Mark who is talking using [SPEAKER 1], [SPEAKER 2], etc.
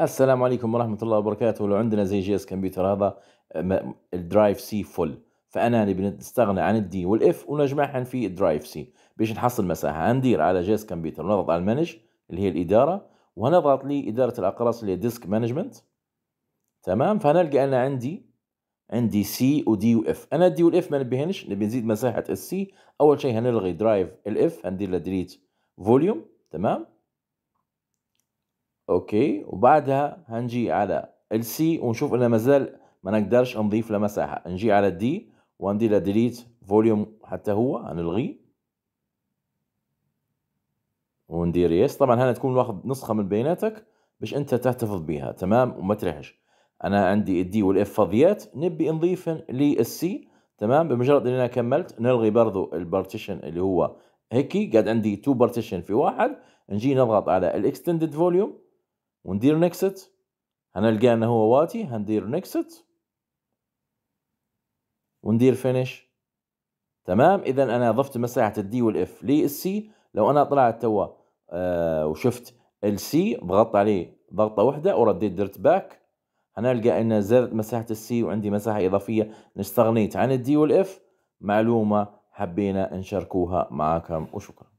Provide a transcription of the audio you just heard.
[SPEAKER 1] السلام عليكم ورحمة الله وبركاته لو عندنا زي جي اس كمبيوتر هذا الدرايف سي فل فأنا اللي بنستغنى عن الدي والإف ونجمعهم في الدرايف سي باش نحصل مساحة هندير على جي اس كمبيوتر ونضغط على المانج اللي هي الإدارة وهنضغط لإدارة الأقراص اللي هي ديسك مانجمنت تمام فهنلقى أنا عندي عندي سي ودي واف انا الدي والاف ما نبيهنش نبي نزيد مساحه السي اول شيء هنلغي درايف الاف هندير له ديليت فوليوم تمام اوكي وبعدها هنجي على ال سي ونشوف انه مازال ما نقدرش نضيف له مساحه نجي على الدي وندير له ديليت فوليوم حتى هو هنلغيه وندير يس طبعا هنا تكون واخد نسخه من بياناتك باش انت تحتفظ بها تمام وما ترحش انا عندي الدي والاف فاضيات نبي نضيف للسي تمام بمجرد ان انا كملت نلغي برضو البارتيشن اللي هو هيكي قاعد عندي تو بارتيشن في واحد نجي نضغط على الاكستندد فوليوم وندير نكست هنلقى انه هو واتي هندير نكست وندير فينيش تمام اذا انا ضفت مساحه الدي والاف للسي لو انا طلعت توا آه وشفت السي ضغطت عليه ضغطه واحده ورديت درت باك هنلقى ان زادت مساحه السي وعندي مساحه اضافيه استغنيت عن الدي والاف معلومه حبينا نشاركوها معاكم وشكرا